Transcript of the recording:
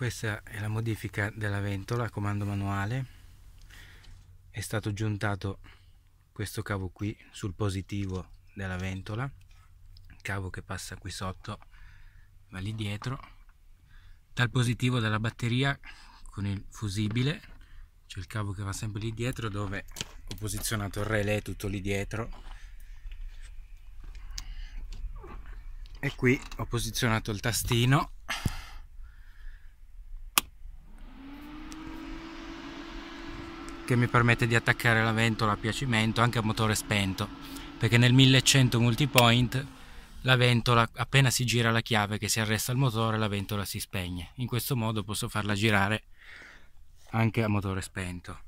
questa è la modifica della ventola a comando manuale è stato giuntato questo cavo qui sul positivo della ventola cavo che passa qui sotto va lì dietro dal positivo della batteria con il fusibile c'è il cavo che va sempre lì dietro dove ho posizionato il relè tutto lì dietro e qui ho posizionato il tastino che mi permette di attaccare la ventola a piacimento anche a motore spento perché nel 1100 multipoint la ventola appena si gira la chiave che si arresta al motore la ventola si spegne in questo modo posso farla girare anche a motore spento